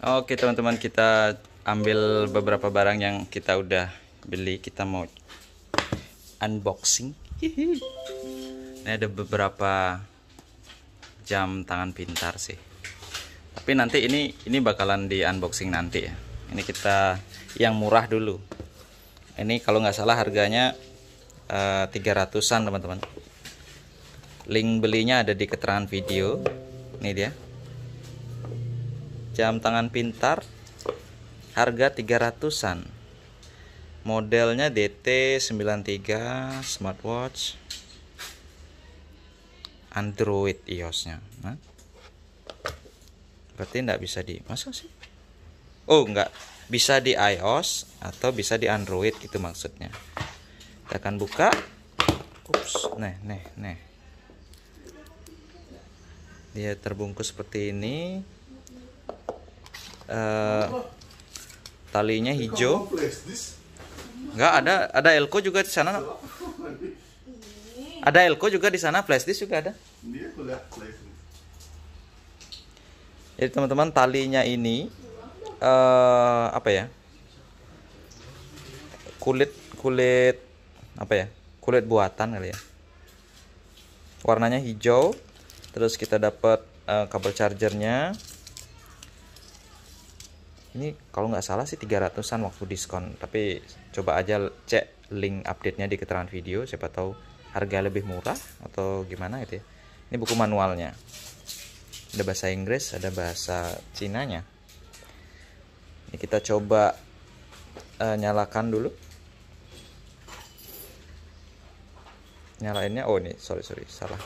Oke teman-teman kita ambil beberapa barang yang kita udah beli kita mau unboxing ini ada beberapa jam tangan pintar sih tapi nanti ini ini bakalan di unboxing nanti ya ini kita yang murah dulu ini kalau nggak salah harganya uh, eh, 300an teman-teman link belinya ada di keterangan video ini dia jam tangan pintar harga 300-an modelnya DT93 smartwatch Android iOS nya nah. berarti tidak bisa di masa sih oh enggak bisa di iOS atau bisa di Android itu maksudnya kita akan buka ups nih nih nih dia terbungkus seperti ini Eh, talinya hijau nggak ada ada elko juga di sana ada elko juga di sana flash disk juga ada jadi teman-teman talinya ini uh, apa ya kulit kulit apa ya kulit buatan kali ya warnanya hijau terus kita dapat uh, eh, kabel chargernya ini kalau nggak salah sih 300-an waktu diskon tapi coba aja cek link update-nya di keterangan video siapa tahu harga lebih murah atau gimana gitu. ya. ini buku manualnya ada bahasa Inggris ada bahasa Cinanya ini kita coba uh, nyalakan dulu nyalainnya oh ini sorry sorry salah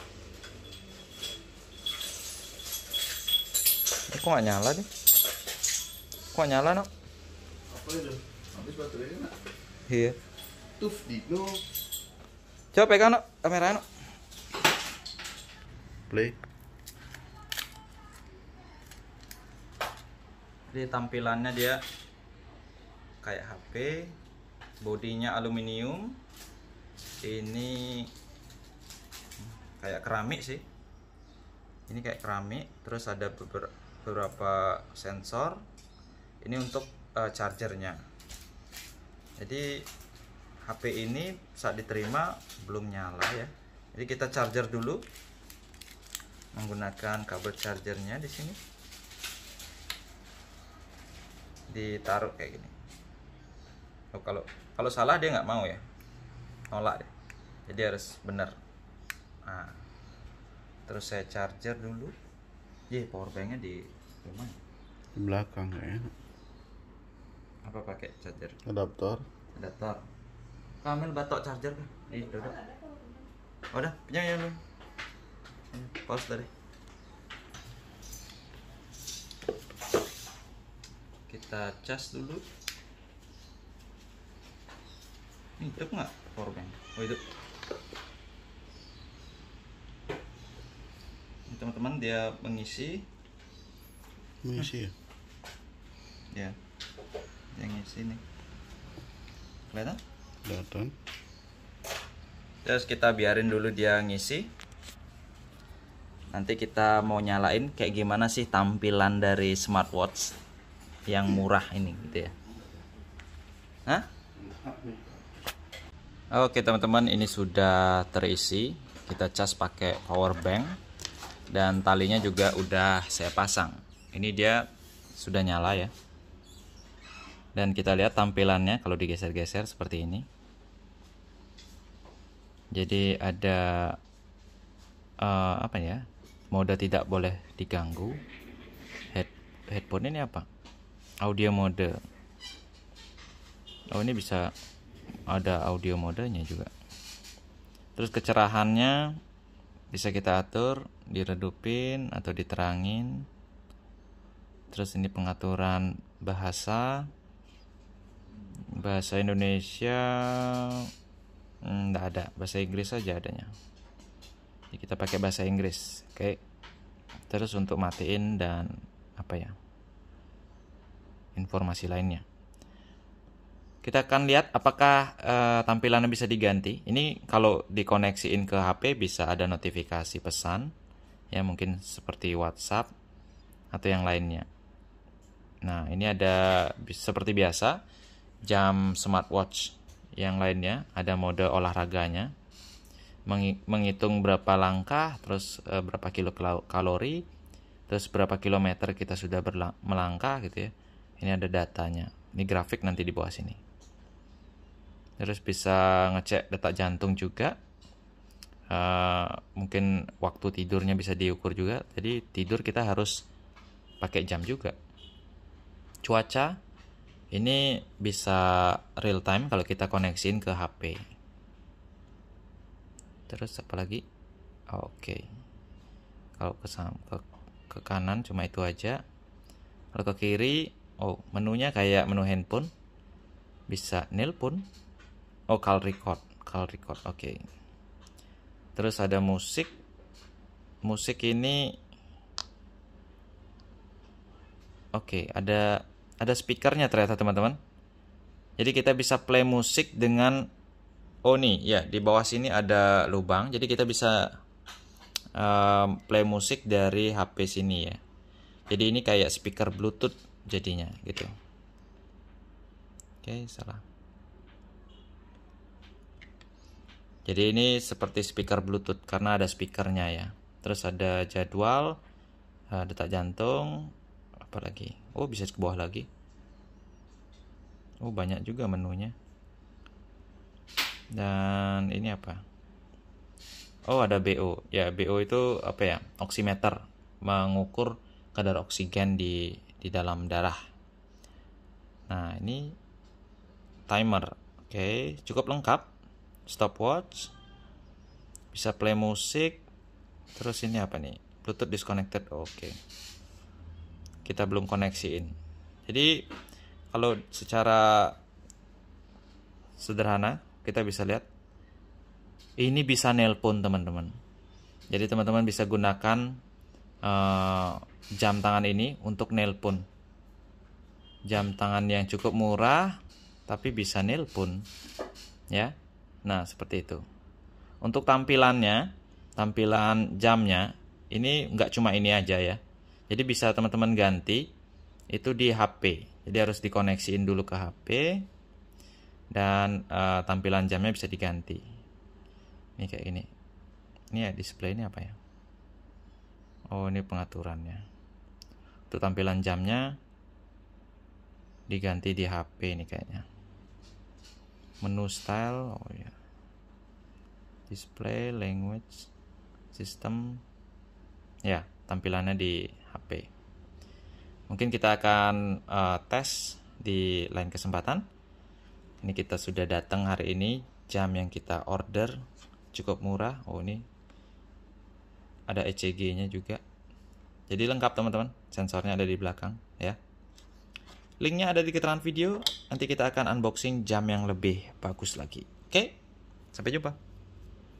ini kok nggak nyala nih kok nyala no apa itu habis baterainya nak iya tuf dino coba pegang no kamera no play jadi tampilannya dia kayak HP bodinya aluminium ini kayak keramik sih ini kayak keramik terus ada beberapa sensor ini untuk uh, chargernya jadi HP ini saat diterima belum nyala ya jadi kita charger dulu menggunakan kabel chargernya di sini ditaruh kayak gini oh, kalau kalau salah dia nggak mau ya nolak deh jadi harus benar nah, terus saya charger dulu Iya, powerbanknya di rumah ya? belakang ya apa pakai charger adaptor adaptor kamil batok charger kan eh udah oh, udah punya ya pause tadi kita cas dulu ini hidup nggak powerbank oh hidup teman-teman dia mengisi mengisi ya yeah yang sini kelihatan kelihatan terus kita biarin dulu dia ngisi nanti kita mau nyalain kayak gimana sih tampilan dari smartwatch yang murah ini gitu ya Hah? oke teman-teman ini sudah terisi kita cas pakai power bank dan talinya juga udah saya pasang ini dia sudah nyala ya dan kita lihat tampilannya kalau digeser-geser seperti ini jadi ada uh, apa ya mode tidak boleh diganggu Head, headphone ini apa audio mode oh ini bisa ada audio modenya juga terus kecerahannya bisa kita atur diredupin atau diterangin terus ini pengaturan bahasa bahasa Indonesia hmm, nggak hmm, ada bahasa Inggris saja adanya Jadi kita pakai bahasa Inggris oke okay. terus untuk matiin dan apa ya informasi lainnya kita akan lihat apakah uh, tampilannya bisa diganti ini kalau dikoneksiin ke HP bisa ada notifikasi pesan ya mungkin seperti WhatsApp atau yang lainnya nah ini ada seperti biasa jam smartwatch yang lainnya, ada mode olahraganya, menghitung berapa langkah, terus eh, berapa kilo kalori, terus berapa kilometer kita sudah melangkah gitu ya. Ini ada datanya. Ini grafik nanti di bawah sini. Terus bisa ngecek detak jantung juga. Uh, mungkin waktu tidurnya bisa diukur juga. Jadi tidur kita harus pakai jam juga. Cuaca ini bisa real time kalau kita koneksiin ke HP. Terus apa lagi? Oh, oke. Okay. Kalau ke, ke ke kanan cuma itu aja. Kalau ke kiri, oh, menunya kayak menu handphone. Bisa nelpon. Oh, call record. Call record. Oke. Okay. Terus ada musik. Musik ini Oke, okay, ada ada speakernya ternyata teman-teman. Jadi kita bisa play musik dengan oh ya di bawah sini ada lubang. Jadi kita bisa um, play musik dari HP sini ya. Jadi ini kayak speaker Bluetooth jadinya gitu. Oke, salah. Jadi ini seperti speaker Bluetooth karena ada speakernya ya. Terus ada jadwal, eh, detak jantung, lagi oh bisa ke bawah lagi oh banyak juga menunya dan ini apa oh ada BO ya BO itu apa ya oximeter mengukur kadar oksigen di di dalam darah nah ini timer oke cukup lengkap stopwatch bisa play musik terus ini apa nih Bluetooth disconnected oke okay kita belum koneksiin jadi kalau secara sederhana kita bisa lihat ini bisa nelpon teman-teman jadi teman-teman bisa gunakan uh, jam tangan ini untuk nelpon jam tangan yang cukup murah tapi bisa nelpon ya nah seperti itu untuk tampilannya tampilan jamnya ini nggak cuma ini aja ya jadi bisa teman-teman ganti itu di HP. Jadi harus dikoneksiin dulu ke HP dan uh, tampilan jamnya bisa diganti. Ini kayak gini. Ini ya display ini apa ya? Oh, ini pengaturannya. Untuk tampilan jamnya diganti di HP ini kayaknya. Menu style, oh ya. Display language system ya tampilannya di HP. Mungkin kita akan uh, tes di lain kesempatan. Ini kita sudah datang hari ini, jam yang kita order cukup murah. Oh ini ada ECG-nya juga. Jadi lengkap teman-teman, sensornya ada di belakang ya. Linknya ada di keterangan video, nanti kita akan unboxing jam yang lebih bagus lagi. Oke, sampai jumpa.